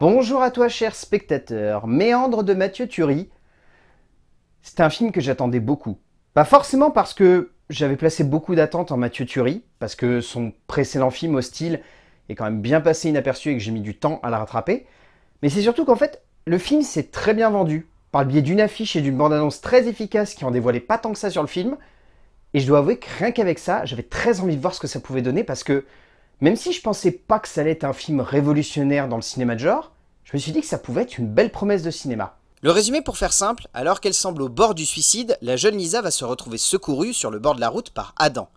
Bonjour à toi cher spectateur, Méandre de Mathieu Thury. C'est un film que j'attendais beaucoup. Pas forcément parce que j'avais placé beaucoup d'attentes en Mathieu Thury, parce que son précédent film Hostile est quand même bien passé inaperçu et que j'ai mis du temps à la rattraper, mais c'est surtout qu'en fait, le film s'est très bien vendu, par le biais d'une affiche et d'une bande-annonce très efficace qui en dévoilait pas tant que ça sur le film, et je dois avouer que rien qu'avec ça, j'avais très envie de voir ce que ça pouvait donner parce que même si je pensais pas que ça allait être un film révolutionnaire dans le cinéma de genre, je me suis dit que ça pouvait être une belle promesse de cinéma. Le résumé pour faire simple, alors qu'elle semble au bord du suicide, la jeune Lisa va se retrouver secourue sur le bord de la route par Adam.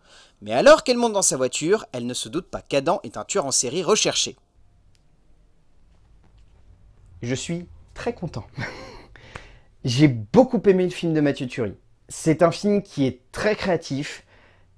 Mais alors qu'elle monte dans sa voiture, elle ne se doute pas qu'Adam est un tueur en série recherché. Je suis très content. J'ai beaucoup aimé le film de Mathieu Turi. C'est un film qui est très créatif,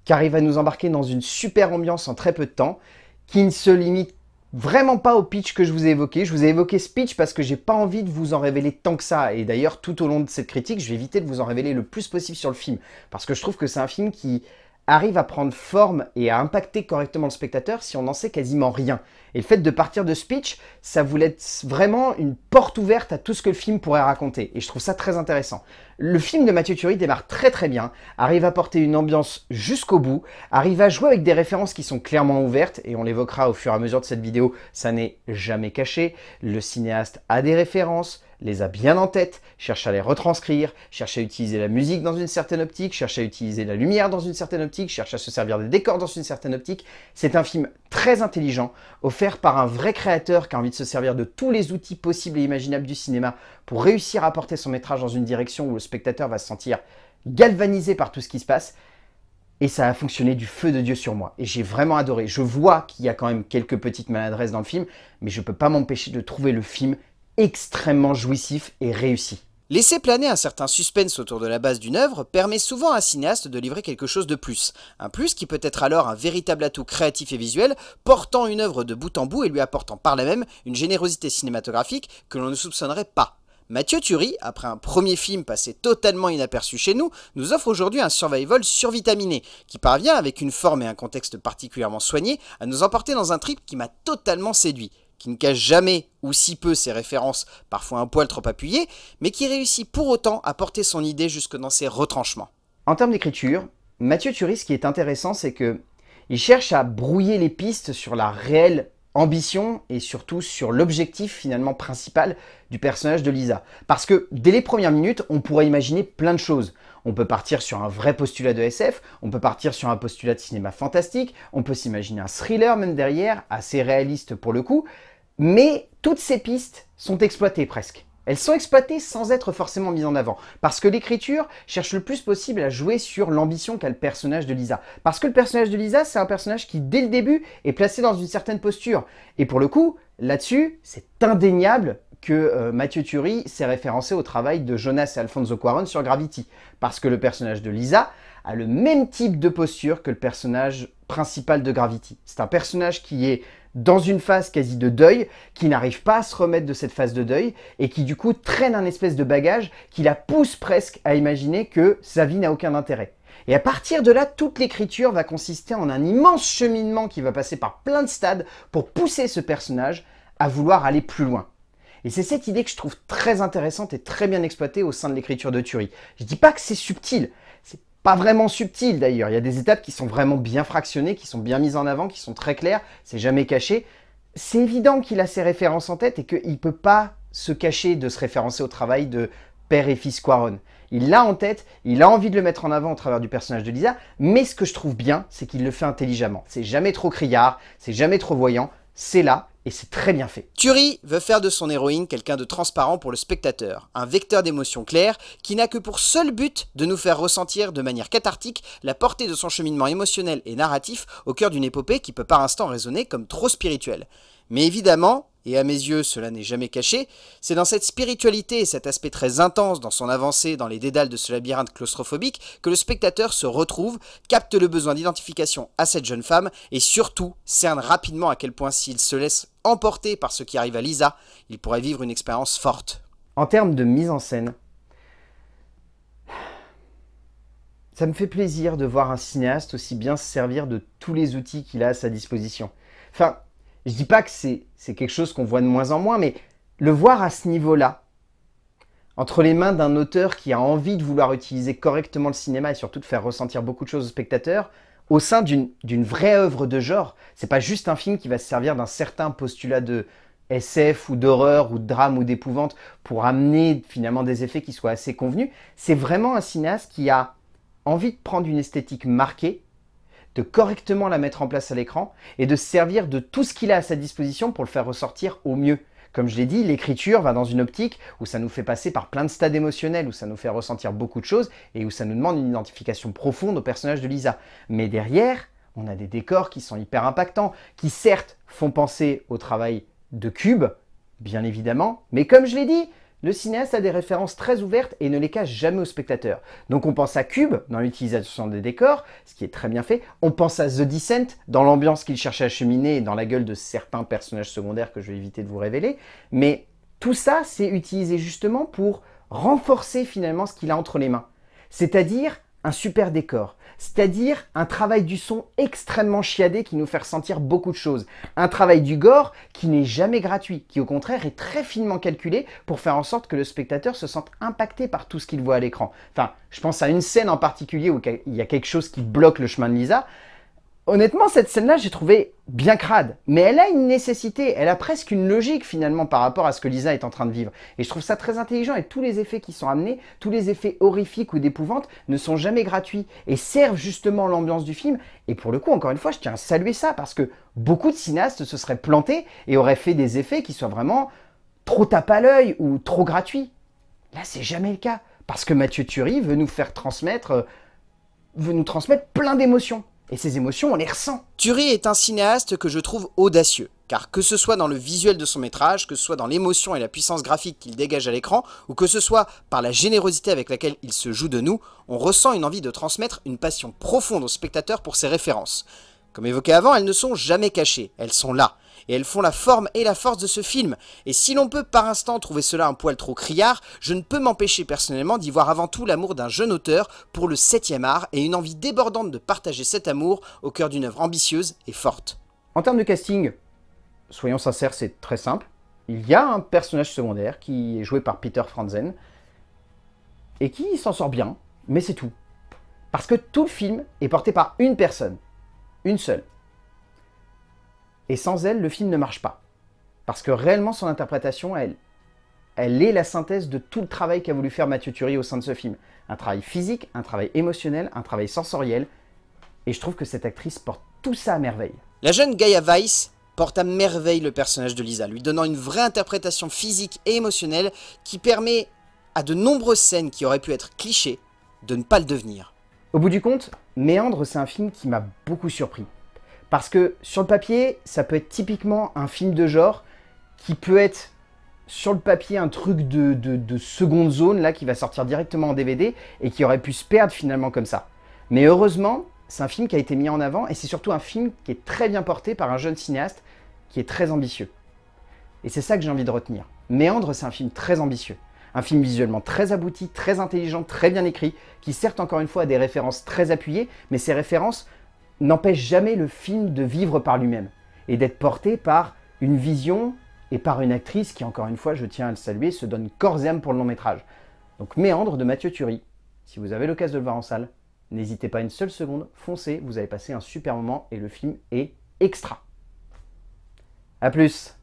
car il va nous embarquer dans une super ambiance en très peu de temps, qui ne se limite vraiment pas au pitch que je vous ai évoqué. Je vous ai évoqué ce pitch parce que j'ai pas envie de vous en révéler tant que ça. Et d'ailleurs, tout au long de cette critique, je vais éviter de vous en révéler le plus possible sur le film. Parce que je trouve que c'est un film qui arrive à prendre forme et à impacter correctement le spectateur si on n'en sait quasiment rien. Et le fait de partir de speech, ça voulait être vraiment une porte ouverte à tout ce que le film pourrait raconter. Et je trouve ça très intéressant. Le film de Mathieu Turi démarre très très bien, arrive à porter une ambiance jusqu'au bout, arrive à jouer avec des références qui sont clairement ouvertes, et on l'évoquera au fur et à mesure de cette vidéo, ça n'est jamais caché. Le cinéaste a des références, les a bien en tête, cherche à les retranscrire, cherche à utiliser la musique dans une certaine optique, cherche à utiliser la lumière dans une certaine optique, cherche à se servir des décors dans une certaine optique. C'est un film très intelligent, offert par un vrai créateur qui a envie de se servir de tous les outils possibles et imaginables du cinéma pour réussir à porter son métrage dans une direction où le spectateur va se sentir galvanisé par tout ce qui se passe. Et ça a fonctionné du feu de Dieu sur moi. Et j'ai vraiment adoré. Je vois qu'il y a quand même quelques petites maladresses dans le film, mais je ne peux pas m'empêcher de trouver le film extrêmement jouissif et réussi. Laisser planer un certain suspense autour de la base d'une œuvre permet souvent à un cinéaste de livrer quelque chose de plus. Un plus qui peut être alors un véritable atout créatif et visuel, portant une œuvre de bout en bout et lui apportant par la même une générosité cinématographique que l'on ne soupçonnerait pas. Mathieu Thury, après un premier film passé totalement inaperçu chez nous, nous offre aujourd'hui un survival survitaminé, qui parvient, avec une forme et un contexte particulièrement soignés, à nous emporter dans un trip qui m'a totalement séduit qui ne cache jamais ou si peu ses références, parfois un poil trop appuyées, mais qui réussit pour autant à porter son idée jusque dans ses retranchements. En termes d'écriture, Mathieu Turis, ce qui est intéressant, c'est que il cherche à brouiller les pistes sur la réelle ambition et surtout sur l'objectif finalement principal du personnage de Lisa. Parce que dès les premières minutes, on pourrait imaginer plein de choses. On peut partir sur un vrai postulat de SF, on peut partir sur un postulat de cinéma fantastique, on peut s'imaginer un thriller même derrière, assez réaliste pour le coup, mais toutes ces pistes sont exploitées presque. Elles sont exploitées sans être forcément mises en avant, parce que l'écriture cherche le plus possible à jouer sur l'ambition qu'a le personnage de Lisa. Parce que le personnage de Lisa, c'est un personnage qui, dès le début, est placé dans une certaine posture. Et pour le coup, là-dessus, c'est indéniable que euh, Mathieu Turi s'est référencé au travail de Jonas et Alfonso Cuaron sur Gravity, parce que le personnage de Lisa a le même type de posture que le personnage principal de Gravity. C'est un personnage qui est dans une phase quasi de deuil, qui n'arrive pas à se remettre de cette phase de deuil, et qui du coup traîne un espèce de bagage qui la pousse presque à imaginer que sa vie n'a aucun intérêt. Et à partir de là, toute l'écriture va consister en un immense cheminement qui va passer par plein de stades pour pousser ce personnage à vouloir aller plus loin. Et c'est cette idée que je trouve très intéressante et très bien exploitée au sein de l'écriture de Turi. Je dis pas que c'est subtil, pas vraiment subtil d'ailleurs. Il y a des étapes qui sont vraiment bien fractionnées, qui sont bien mises en avant, qui sont très claires, c'est jamais caché. C'est évident qu'il a ses références en tête et qu'il ne peut pas se cacher de se référencer au travail de père et fils Quaron. Il l'a en tête, il a envie de le mettre en avant au travers du personnage de Lisa, mais ce que je trouve bien, c'est qu'il le fait intelligemment. C'est jamais trop criard, c'est jamais trop voyant, c'est là, et c'est très bien fait. Turi veut faire de son héroïne quelqu'un de transparent pour le spectateur, un vecteur d'émotions claires qui n'a que pour seul but de nous faire ressentir de manière cathartique la portée de son cheminement émotionnel et narratif au cœur d'une épopée qui peut par instant résonner comme trop spirituelle. Mais évidemment, et à mes yeux cela n'est jamais caché, c'est dans cette spiritualité et cet aspect très intense dans son avancée dans les dédales de ce labyrinthe claustrophobique que le spectateur se retrouve, capte le besoin d'identification à cette jeune femme et surtout cerne rapidement à quel point s'il se laisse emporté par ce qui arrive à Lisa, il pourrait vivre une expérience forte. En termes de mise en scène, ça me fait plaisir de voir un cinéaste aussi bien se servir de tous les outils qu'il a à sa disposition. Enfin, je dis pas que c'est quelque chose qu'on voit de moins en moins, mais le voir à ce niveau-là, entre les mains d'un auteur qui a envie de vouloir utiliser correctement le cinéma et surtout de faire ressentir beaucoup de choses au spectateur au sein d'une vraie œuvre de genre. C'est pas juste un film qui va se servir d'un certain postulat de SF ou d'horreur ou de drame ou d'épouvante pour amener finalement des effets qui soient assez convenus. C'est vraiment un cinéaste qui a envie de prendre une esthétique marquée, de correctement la mettre en place à l'écran et de servir de tout ce qu'il a à sa disposition pour le faire ressortir au mieux. Comme je l'ai dit, l'écriture va dans une optique où ça nous fait passer par plein de stades émotionnels, où ça nous fait ressentir beaucoup de choses et où ça nous demande une identification profonde au personnage de Lisa. Mais derrière, on a des décors qui sont hyper impactants, qui certes font penser au travail de Cube, bien évidemment, mais comme je l'ai dit, le cinéaste a des références très ouvertes et ne les cache jamais aux spectateurs. Donc on pense à Cube dans l'utilisation des décors, ce qui est très bien fait. On pense à The Descent dans l'ambiance qu'il cherche à cheminer et dans la gueule de certains personnages secondaires que je vais éviter de vous révéler. Mais tout ça, c'est utilisé justement pour renforcer finalement ce qu'il a entre les mains. C'est-à-dire un super décor, c'est-à-dire un travail du son extrêmement chiadé qui nous fait ressentir beaucoup de choses, un travail du gore qui n'est jamais gratuit, qui au contraire est très finement calculé pour faire en sorte que le spectateur se sente impacté par tout ce qu'il voit à l'écran. Enfin, je pense à une scène en particulier où il y a quelque chose qui bloque le chemin de Lisa, Honnêtement, cette scène-là, j'ai trouvé bien crade, mais elle a une nécessité, elle a presque une logique finalement par rapport à ce que Lisa est en train de vivre. Et je trouve ça très intelligent et tous les effets qui sont amenés, tous les effets horrifiques ou d'épouvante ne sont jamais gratuits et servent justement l'ambiance du film. Et pour le coup, encore une fois, je tiens à saluer ça parce que beaucoup de cinéastes se seraient plantés et auraient fait des effets qui soient vraiment trop tape à l'œil ou trop gratuits. Là, c'est jamais le cas parce que Mathieu Turi veut nous faire transmettre, euh, veut nous transmettre plein d'émotions. Et ces émotions, on les ressent. Turi est un cinéaste que je trouve audacieux, car que ce soit dans le visuel de son métrage, que ce soit dans l'émotion et la puissance graphique qu'il dégage à l'écran, ou que ce soit par la générosité avec laquelle il se joue de nous, on ressent une envie de transmettre une passion profonde au spectateur pour ses références. Comme évoqué avant, elles ne sont jamais cachées, elles sont là et elles font la forme et la force de ce film. Et si l'on peut par instant trouver cela un poil trop criard, je ne peux m'empêcher personnellement d'y voir avant tout l'amour d'un jeune auteur pour le 7ème art et une envie débordante de partager cet amour au cœur d'une œuvre ambitieuse et forte. En termes de casting, soyons sincères, c'est très simple. Il y a un personnage secondaire qui est joué par Peter Franzen et qui s'en sort bien, mais c'est tout. Parce que tout le film est porté par une personne, une seule. Et sans elle, le film ne marche pas. Parce que réellement, son interprétation, elle, elle est la synthèse de tout le travail qu'a voulu faire Mathieu Turi au sein de ce film. Un travail physique, un travail émotionnel, un travail sensoriel. Et je trouve que cette actrice porte tout ça à merveille. La jeune Gaia Weiss porte à merveille le personnage de Lisa, lui donnant une vraie interprétation physique et émotionnelle qui permet à de nombreuses scènes qui auraient pu être clichés de ne pas le devenir. Au bout du compte, Méandre, c'est un film qui m'a beaucoup surpris. Parce que sur le papier, ça peut être typiquement un film de genre qui peut être sur le papier un truc de, seconde zone là qui va sortir directement en DVD et qui aurait pu se perdre finalement comme ça. Mais heureusement, c'est un film qui a été mis en avant et c'est surtout un film qui est très bien porté par un jeune cinéaste qui est très ambitieux. Et c'est ça que j'ai envie de retenir. Méandre, c'est un film très ambitieux. Un film visuellement très abouti, très intelligent, très bien écrit, qui certes encore une fois a des références très appuyées, mais ces références n'empêche jamais le film de vivre par lui-même et d'être porté par une vision et par une actrice qui, encore une fois, je tiens à le saluer, se donne corps et âme pour le long métrage. Donc Méandre de Mathieu Turi, Si vous avez l'occasion de le voir en salle, n'hésitez pas une seule seconde, foncez, vous avez passé un super moment et le film est extra. A plus